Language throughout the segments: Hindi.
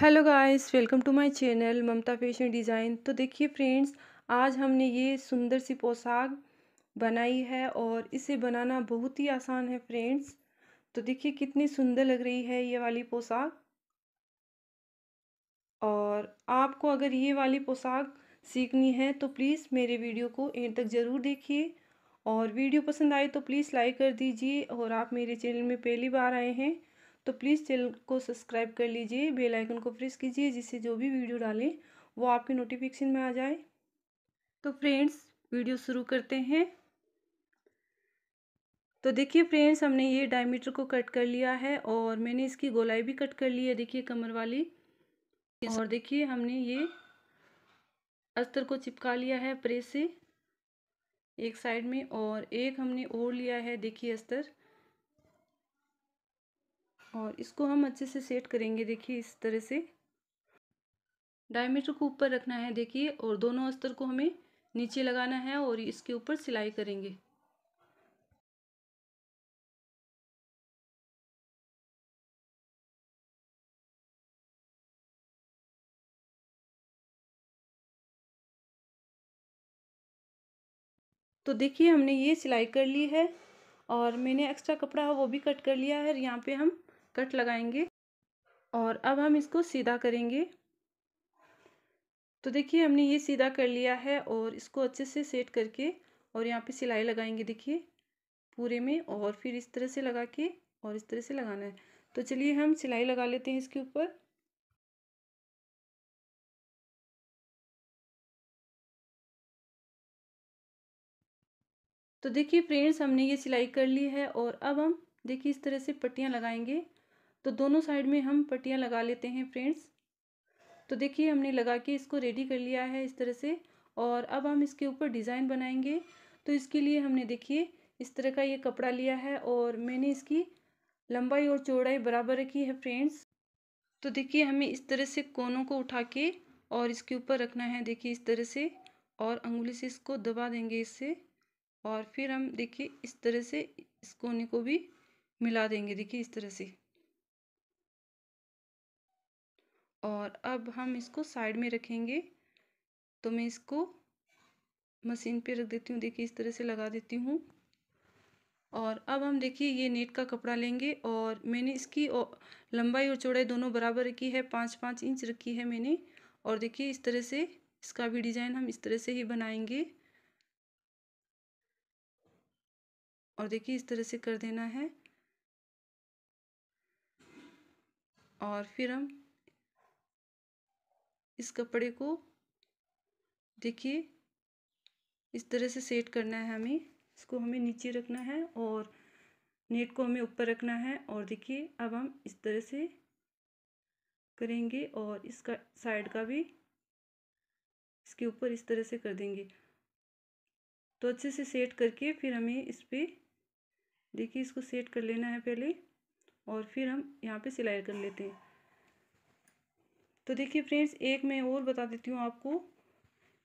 hello guys welcome to my channel Mamta fashion design तो देखिए फ्रेंड्स आज हमने ये सुंदर सी पोशाक बनाई है और इसे बनाना बहुत ही आसान है फ्रेंड्स तो देखिए कितनी सुंदर लग रही है ये वाली पोशाक और आपको अगर ये वाली पोशाक सीखनी है तो प्लीज़ मेरे वीडियो को एंड तक ज़रूर देखिए और वीडियो पसंद आए तो प्लीज़ लाइक कर दीजिए और आप मेरे चैनल में पहली बार आए हैं तो प्लीज़ चैनल को सब्सक्राइब कर लीजिए बेल आइकन को प्रेस कीजिए जिससे जो भी वीडियो डालें वो आपके नोटिफिकेशन में आ जाए तो फ्रेंड्स वीडियो शुरू करते हैं तो देखिए फ्रेंड्स हमने ये डायमीटर को कट कर लिया है और मैंने इसकी गोलाई भी कट कर ली है देखिए कमर वाली और देखिए हमने ये अस्तर को चिपका लिया है प्रेस से एक साइड में और एक हमने ओढ़ लिया है देखिए अस्तर और इसको हम अच्छे से सेट करेंगे देखिए इस तरह से डायमीटर को ऊपर रखना है देखिए और दोनों अस्तर को हमें नीचे लगाना है और इसके ऊपर सिलाई करेंगे तो देखिए हमने ये सिलाई कर ली है और मैंने एक्स्ट्रा कपड़ा वो भी कट कर लिया है यहाँ पे हम कट लगाएंगे और अब हम इसको सीधा करेंगे तो देखिए हमने ये सीधा कर लिया है और इसको अच्छे से सेट करके और यहाँ पे सिलाई लगाएंगे देखिए पूरे में और फिर इस तरह से लगा के और इस तरह से लगाना है तो चलिए हम सिलाई लगा लेते हैं इसके ऊपर तो देखिए फ्रेंड्स हमने ये सिलाई कर ली है और अब हम देखिए इस तरह से पट्टियाँ लगाएंगे तो दोनों साइड में हम पट्टियाँ लगा लेते हैं फ्रेंड्स तो देखिए हमने लगा के इसको रेडी कर लिया है इस तरह से और अब हम इसके ऊपर डिज़ाइन बनाएंगे तो इसके लिए हमने देखिए इस तरह का ये कपड़ा लिया है और मैंने इसकी लंबाई और चौड़ाई बराबर रखी है फ्रेंड्स तो देखिए हमें इस तरह से कोनों को उठा के और इसके ऊपर रखना है देखिए इस तरह से और अंगुली से इसको दबा देंगे इससे और फिर हम देखिए इस तरह से इस कोने को भी मिला देंगे देखिए इस तरह से और अब हम इसको साइड में रखेंगे तो मैं इसको मशीन पे रख देती हूँ देखिए इस तरह से लगा देती हूँ और अब हम देखिए ये नेट का कपड़ा लेंगे और मैंने इसकी लंबाई और चौड़ाई दोनों बराबर रखी है पाँच पाँच इंच रखी है मैंने और देखिए इस तरह से इसका भी डिज़ाइन हम इस तरह से ही बनाएंगे और देखिए इस तरह से कर देना है और फिर हम इस कपड़े को देखिए इस तरह से सेट करना है हमें इसको हमें नीचे रखना है और नेट को हमें ऊपर रखना है और देखिए अब हम इस तरह से करेंगे और इसका साइड का भी इसके ऊपर इस तरह से कर देंगे तो अच्छे से सेट करके फिर हमें इस पर देखिए इसको सेट कर लेना है पहले और फिर हम यहाँ पे सिलाई कर लेते हैं तो देखिए फ्रेंड्स एक मैं और बता देती हूँ आपको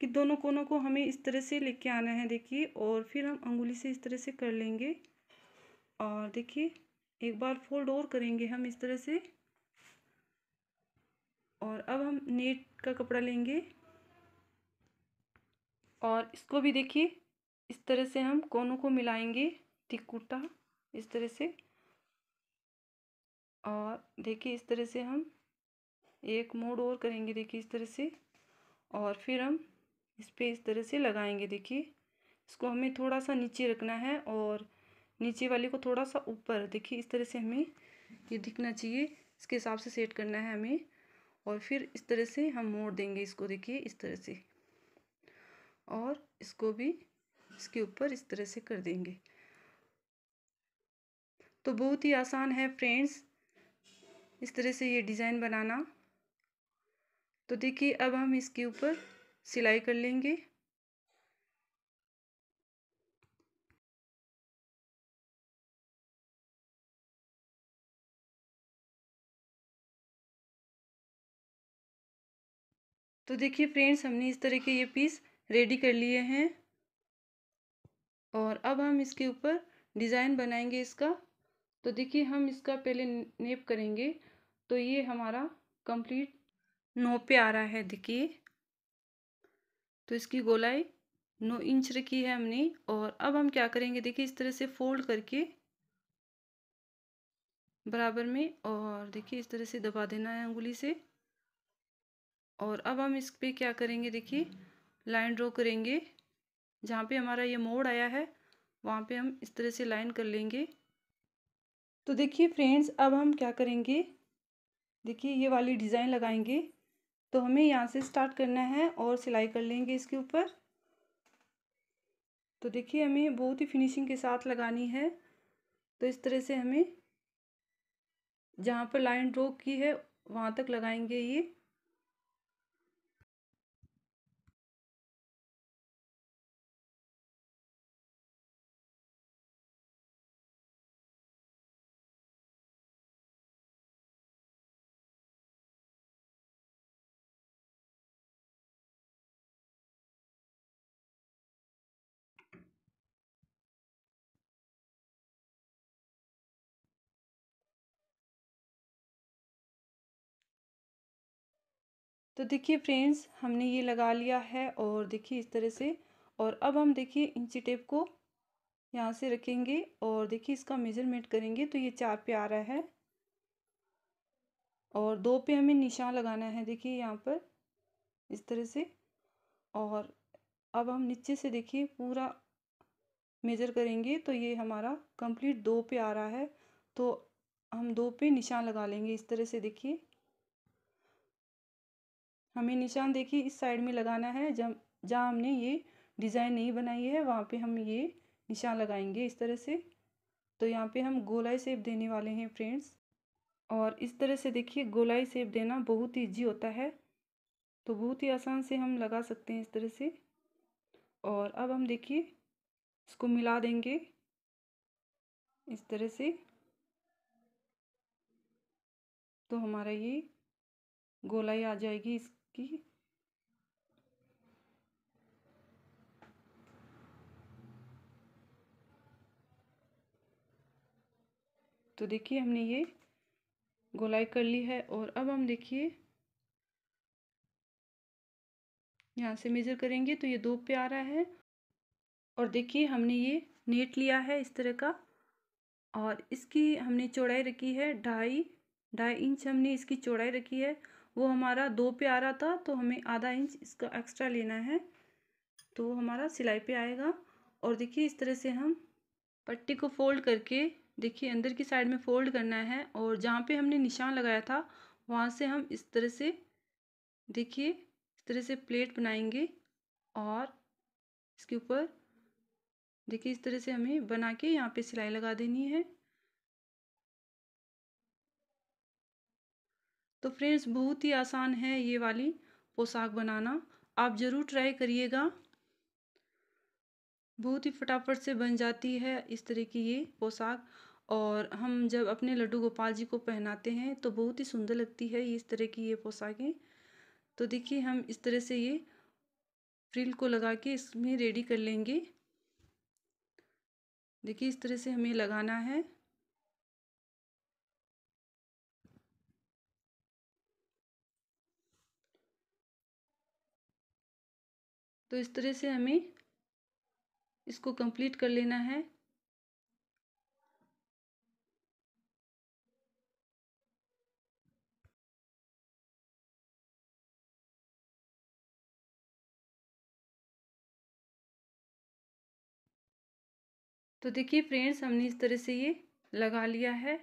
कि दोनों कोनों को हमें इस तरह से लेके आना है देखिए और फिर हम अंगुली से इस तरह से कर लेंगे और देखिए एक बार फोल्ड और करेंगे हम इस तरह से और अब हम नेट का कपड़ा लेंगे और इसको भी देखिए इस तरह से हम कोनों को मिलाएंगे कुर्ता इस तरह से और देखिए इस तरह से हम एक मोड़ और करेंगे देखिए इस तरह से और फिर हम इस पर इस तरह से लगाएंगे देखिए इसको हमें थोड़ा सा नीचे रखना है और नीचे वाले को थोड़ा सा ऊपर देखिए इस तरह से हमें ये दिखना चाहिए इसके हिसाब से सेट करना है हमें और फिर इस तरह से हम मोड़ देंगे इसको देखिए इस तरह से और इसको भी इसके ऊपर इस तरह से कर देंगे तो बहुत ही आसान है फ्रेंड्स इस तरह से ये डिज़ाइन बनाना तो देखिए अब हम इसके ऊपर सिलाई कर लेंगे तो देखिए फ्रेंड्स हमने इस तरह के ये पीस रेडी कर लिए हैं और अब हम इसके ऊपर डिज़ाइन बनाएंगे इसका तो देखिए हम इसका पहले नेप करेंगे तो ये हमारा कंप्लीट नौ पे आ रहा है देखिए तो इसकी गोलाई नौ इंच रखी है हमने और अब हम क्या करेंगे देखिए इस तरह से फोल्ड करके बराबर में और देखिए इस तरह से दबा देना है उंगली से और अब हम इस पर क्या करेंगे देखिए लाइन ड्रॉ करेंगे जहाँ पे हमारा ये मोड़ आया है वहाँ पे हम इस तरह से लाइन कर लेंगे तो देखिए फ्रेंड्स अब हम क्या करेंगे देखिए ये वाली डिज़ाइन लगाएंगे तो हमें यहाँ से स्टार्ट करना है और सिलाई कर लेंगे इसके ऊपर तो देखिए हमें बहुत ही फिनिशिंग के साथ लगानी है तो इस तरह से हमें जहाँ पर लाइन ड्रॉ की है वहाँ तक लगाएंगे ये तो देखिए फ्रेंड्स हमने ये लगा लिया है और देखिए इस तरह से और अब हम देखिए इंची टेप को यहाँ से रखेंगे और देखिए इसका मेज़रमेंट करेंगे तो ये चार पे आ रहा है और दो पे हमें निशान लगाना है देखिए यहाँ पर इस तरह से और अब हम नीचे से देखिए पूरा मेज़र करेंगे तो ये हमारा कंप्लीट दो पे आ रहा है तो हम दो पे निशान लगा लेंगे इस तरह से देखिए हमें निशान देखिए इस साइड में लगाना है जब जहाँ हमने ये डिज़ाइन नहीं बनाई है वहाँ पे हम ये निशान लगाएंगे इस तरह से तो यहाँ पे हम गोलाई सेप देने वाले हैं फ्रेंड्स और इस तरह से देखिए गोलाई सेप देना बहुत ही ईजी होता है तो बहुत ही आसान से हम लगा सकते हैं इस तरह से और अब हम देखिए इसको मिला देंगे इस तरह से तो हमारा ये गोलाई आ जाएगी इस कि तो देखिए हमने ये गोलाई कर ली है और अब हम देखिए यहाँ से मेज़र करेंगे तो ये दो पे आ रहा है और देखिए हमने ये नेट लिया है इस तरह का और इसकी हमने चौड़ाई रखी है ढाई ढाई इंच हमने इसकी चौड़ाई रखी है वो हमारा दो पे आ रहा था तो हमें आधा इंच इसका एक्स्ट्रा लेना है तो हमारा सिलाई पे आएगा और देखिए इस तरह से हम पट्टी को फोल्ड करके देखिए अंदर की साइड में फोल्ड करना है और जहाँ पे हमने निशान लगाया था वहाँ से हम इस तरह से देखिए इस तरह से प्लेट बनाएंगे और इसके ऊपर देखिए इस तरह से हमें बना के यहाँ पे सिलाई लगा देनी है तो फ्रेंड्स बहुत ही आसान है ये वाली पोशाक बनाना आप ज़रूर ट्राई करिएगा बहुत ही फटाफट से बन जाती है इस तरह की ये पोशाक और हम जब अपने लड्डू गोपाल जी को पहनाते हैं तो बहुत ही सुंदर लगती है इस तरह की ये पोशाकें तो देखिए हम इस तरह से ये फ्रिल को लगा के इसमें रेडी कर लेंगे देखिए इस तरह से हमें लगाना है तो इस तरह से हमें इसको कंप्लीट कर लेना है तो देखिए फ्रेंड्स हमने इस तरह से ये लगा लिया है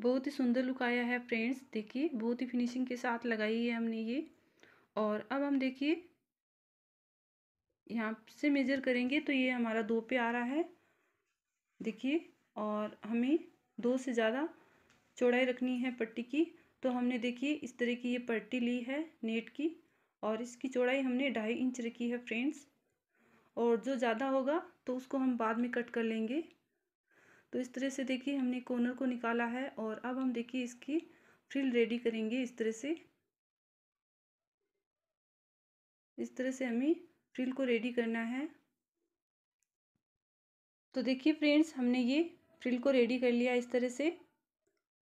बहुत ही सुंदर लुक आया है फ्रेंड्स देखिए बहुत ही फिनिशिंग के साथ लगाई है हमने ये और अब हम देखिए यहाँ से मेजर करेंगे तो ये हमारा दो पे आ रहा है देखिए और हमें दो से ज़्यादा चौड़ाई रखनी है पट्टी की तो हमने देखिए इस तरह की ये पट्टी ली है नेट की और इसकी चौड़ाई हमने ढाई इंच रखी है फ्रेंड्स और जो ज़्यादा होगा तो उसको हम बाद में कट कर लेंगे तो इस तरह से देखिए हमने कॉर्नर को निकाला है और अब हम देखिए इसकी फ्रिल रेडी करेंगे इस तरह से इस तरह से हमें फ्रिल को रेडी करना है तो देखिए फ्रेंड्स हमने ये फ्रिल को रेडी कर लिया इस तरह से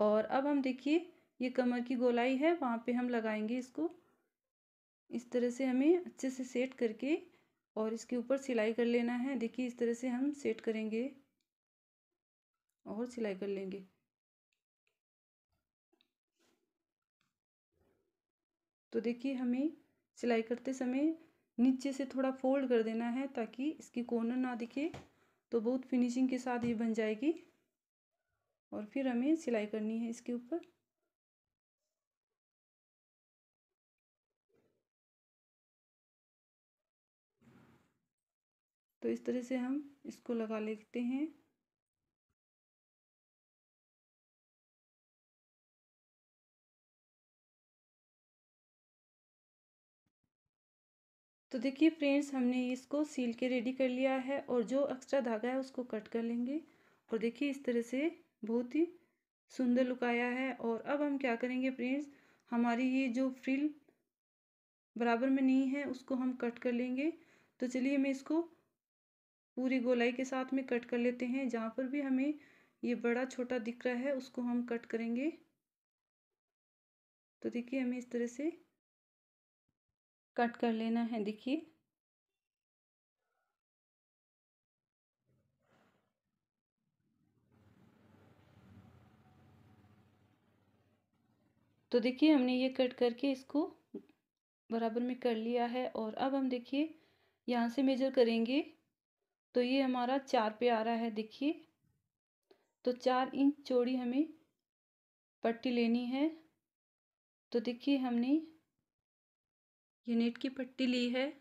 और अब हम देखिए ये कमर की गोलाई है वहाँ पे हम लगाएंगे इसको इस तरह से हमें अच्छे से सेट करके और इसके ऊपर सिलाई कर लेना है देखिए इस तरह से हम सेट करेंगे और सिलाई कर लेंगे तो देखिए हमें सिलाई करते समय नीचे से थोड़ा फोल्ड कर देना है ताकि इसकी कॉर्नर ना दिखे तो बहुत फिनिशिंग के साथ ये बन जाएगी और फिर हमें सिलाई करनी है इसके ऊपर तो इस तरह से हम इसको लगा लेते हैं तो देखिए फ्रेंड्स हमने इसको सील के रेडी कर लिया है और जो एक्स्ट्रा धागा है उसको कट कर लेंगे और देखिए इस तरह से बहुत ही सुंदर लुक आया है और अब हम क्या करेंगे फ्रेंड्स हमारी ये जो फ्रिल बराबर में नहीं है उसको हम कट कर लेंगे तो चलिए मैं इसको पूरी गोलाई के साथ में कट कर लेते हैं जहाँ पर भी हमें ये बड़ा छोटा दिख रहा है उसको हम कट करेंगे तो देखिए हमें इस तरह से कट कर लेना है देखिए तो देखिए हमने ये कट करके इसको बराबर में कर लिया है और अब हम देखिए यहाँ से मेजर करेंगे तो ये हमारा चार पे आ रहा है देखिए तो चार इंच चौड़ी हमें पट्टी लेनी है तो देखिए हमने ये नेट की पट्टी ली है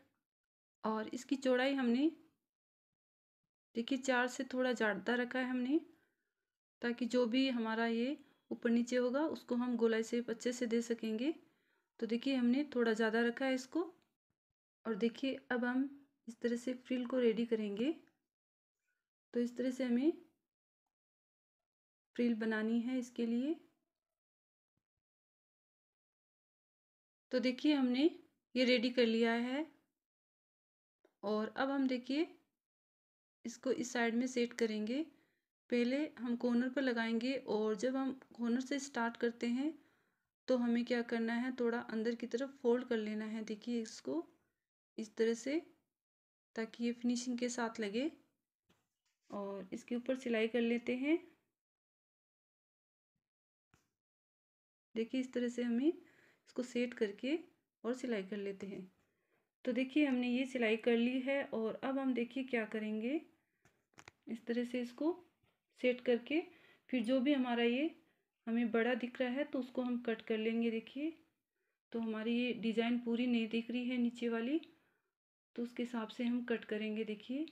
और इसकी चौड़ाई हमने देखिए चार से थोड़ा ज़्यादा रखा है हमने ताकि जो भी हमारा ये ऊपर नीचे होगा उसको हम गोलाई से अच्छे से दे सकेंगे तो देखिए हमने थोड़ा ज़्यादा रखा है इसको और देखिए अब हम इस तरह से फ्रिल को रेडी करेंगे तो इस तरह से हमें फ्रिल बनानी है इसके लिए तो देखिए हमने ये रेडी कर लिया है और अब हम देखिए इसको इस साइड में सेट करेंगे पहले हम कॉर्नर पर लगाएंगे और जब हम कॉर्नर से स्टार्ट करते हैं तो हमें क्या करना है थोड़ा अंदर की तरफ फोल्ड कर लेना है देखिए इसको इस तरह से ताकि ये फिनिशिंग के साथ लगे और इसके ऊपर सिलाई कर लेते हैं देखिए इस तरह से हमें इसको सेट करके और सिलाई कर लेते हैं तो देखिए हमने ये सिलाई कर ली है और अब हम देखिए क्या करेंगे इस तरह से इसको सेट करके फिर जो भी हमारा ये हमें बड़ा दिख रहा है तो उसको हम कट कर लेंगे देखिए तो हमारी ये डिज़ाइन पूरी नहीं दिख रही है नीचे वाली तो उसके हिसाब से हम कट करेंगे देखिए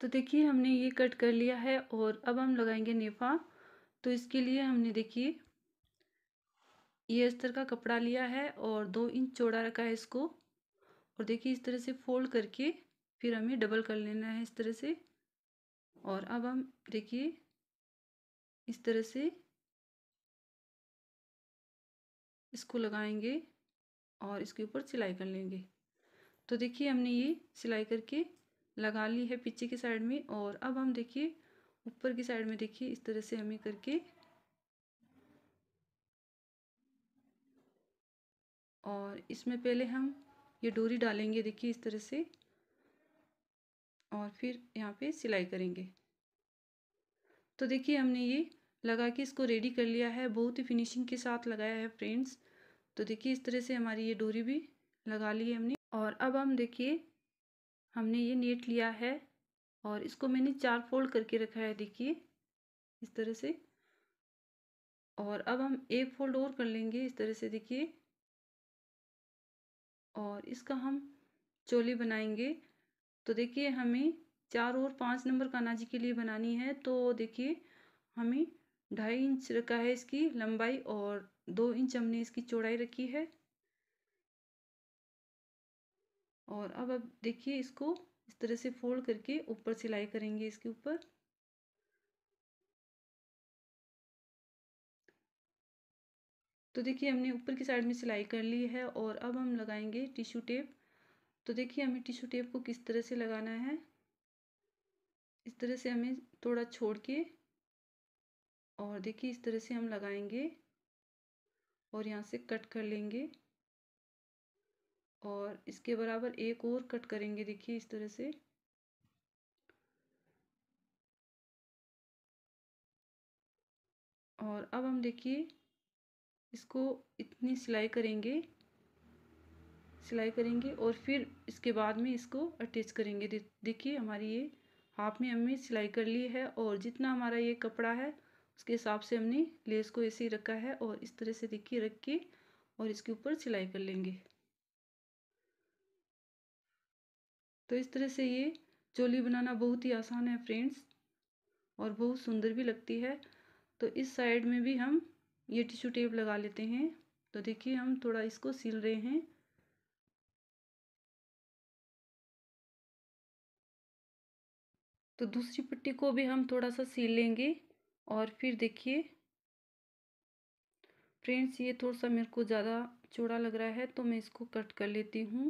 तो देखिए हमने ये कट कर लिया है और अब हम लगाएंगे नेफा तो इसके लिए हमने देखिए ये अस्तर का कपड़ा लिया है और दो इंच चौड़ा रखा है इसको और देखिए इस तरह से फोल्ड करके फिर हमें डबल कर लेना है इस तरह से और अब हम देखिए इस तरह से इसको लगाएंगे और इसके ऊपर सिलाई कर लेंगे तो देखिए हमने ये सिलाई करके लगा ली है पीछे की साइड में और अब हम देखिए ऊपर की साइड में देखिए इस तरह से हमें करके और इसमें पहले हम ये डोरी डालेंगे देखिए इस तरह से और फिर यहाँ पे सिलाई करेंगे तो देखिए हमने ये लगा के इसको रेडी कर लिया है बहुत ही फिनिशिंग के साथ लगाया है फ्रेंड्स तो देखिए इस तरह से हमारी ये डोरी भी लगा ली है हमने और अब हम देखिए हमने ये नेट लिया है और इसको मैंने चार फोल्ड करके रखा है देखिए इस तरह से और अब हम एक फोल्ड और कर लेंगे इस तरह से देखिए और इसका हम चोली बनाएंगे तो देखिए हमें चार और पाँच नंबर कानाजी के लिए बनानी है तो देखिए हमें ढाई इंच रखा है इसकी लंबाई और दो इंच हमने इसकी चौड़ाई रखी है और अब अब देखिए इसको इस तरह से फोल्ड करके ऊपर सिलाई करेंगे इसके ऊपर तो देखिए हमने ऊपर की साइड में सिलाई कर ली है और अब हम लगाएंगे टिश्यू टेप तो देखिए हमें टिश्यू टेप को किस तरह से लगाना है इस तरह से हमें थोड़ा छोड़ के और देखिए इस तरह से हम लगाएंगे और यहाँ से कट कर लेंगे और इसके बराबर एक और कट करेंगे देखिए इस तरह से और अब हम देखिए इसको इतनी सिलाई करेंगे सिलाई करेंगे और फिर इसके बाद में इसको अटैच करेंगे देखिए हमारी ये हाफ में हमने सिलाई कर ली है और जितना हमारा ये कपड़ा है उसके हिसाब से हमने लेस को ऐसे ही रखा है और इस तरह से देखिए रख के और इसके ऊपर सिलाई कर लेंगे तो इस तरह से ये चोली बनाना बहुत ही आसान है फ्रेंड्स और बहुत सुंदर भी लगती है तो इस साइड में भी हम ये टिश्यू टेप लगा लेते हैं तो देखिए हम थोड़ा इसको सिल रहे हैं तो दूसरी पट्टी को भी हम थोड़ा सा सिल लेंगे और फिर देखिए फ्रेंड्स ये थोड़ा सा मेरे को ज़्यादा चौड़ा लग रहा है तो मैं इसको कट कर लेती हूँ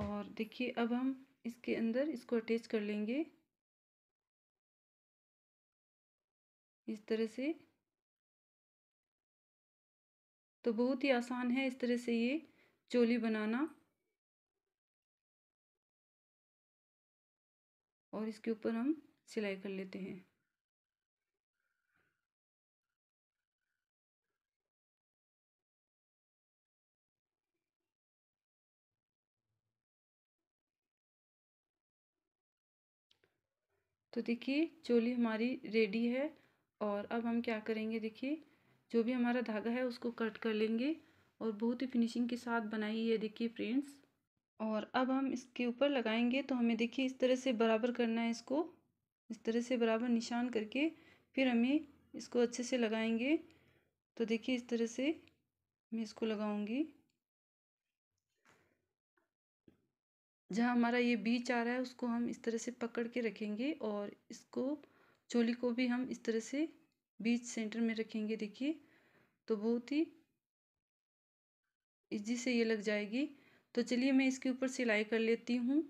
और देखिए अब हम इसके अंदर इसको अटैच कर लेंगे इस तरह से तो बहुत ही आसान है इस तरह से ये चोली बनाना और इसके ऊपर हम सिलाई कर लेते हैं तो देखिए चोली हमारी रेडी है और अब हम क्या करेंगे देखिए जो भी हमारा धागा है उसको कट कर लेंगे और बहुत ही फिनिशिंग के साथ बनाई है देखिए फ्रेंड्स और अब हम इसके ऊपर लगाएंगे तो हमें देखिए इस तरह से बराबर करना है इसको इस तरह से बराबर निशान करके फिर हमें इसको अच्छे से लगाएंगे तो देखिए इस तरह से मैं इसको लगाऊंगी जहाँ हमारा ये बीच आ रहा है उसको हम इस तरह से पकड़ के रखेंगे और इसको चोली को भी हम इस तरह से बीच सेंटर में रखेंगे देखिए तो बहुत ही इजी से ये लग जाएगी तो चलिए मैं इसके ऊपर सिलाई कर लेती हूँ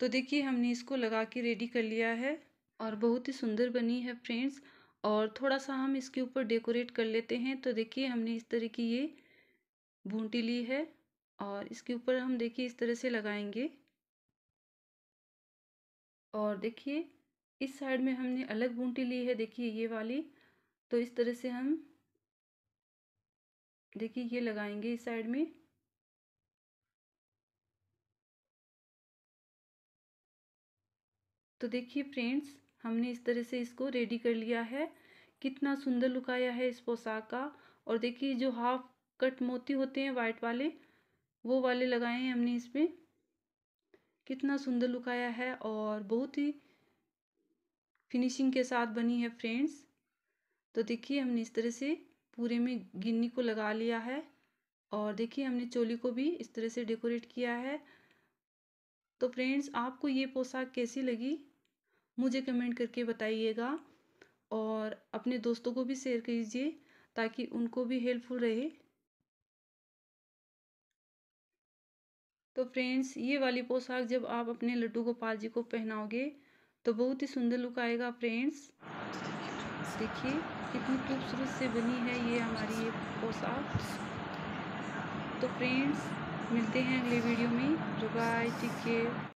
तो देखिए हमने इसको लगा के रेडी कर लिया है और बहुत ही सुंदर बनी है फ्रेंड्स और थोड़ा सा हम इसके ऊपर डेकोरेट कर लेते हैं तो देखिए हमने इस तरह की ये बूंटी ली है और इसके ऊपर हम देखिए इस तरह से लगाएंगे और देखिए इस साइड में हमने अलग बूंटी ली है देखिए ये वाली तो इस तरह से हम देखिए ये लगाएंगे इस साइड में तो देखिए फ्रेंड्स हमने इस तरह से इसको रेडी कर लिया है कितना सुंदर लुक आया है इस पोशाक का और देखिए जो हाफ कट मोती होते हैं वाइट वाले वो वाले लगाए हैं हमने इसमें कितना सुंदर लुक आया है और बहुत ही फिनिशिंग के साथ बनी है फ्रेंड्स तो देखिए हमने इस तरह से पूरे में गिन्नी को लगा लिया है और देखिए हमने चोली को भी इस तरह से डेकोरेट किया है तो फ्रेंड्स आपको ये पोशाक कैसी लगी मुझे कमेंट करके बताइएगा और अपने दोस्तों को भी शेयर कीजिए ताकि उनको भी हेल्पफुल रहे तो फ्रेंड्स ये वाली पोशाक जब आप अपने लड्डू गोपाल जी को पहनाओगे तो बहुत ही सुंदर लुक आएगा फ्रेंड्स देखिए कितनी खूबसूरत से बनी है ये हमारी ये पोशाक तो फ्रेंड्स मिलते हैं अगले वीडियो में जो बाय टेक केयर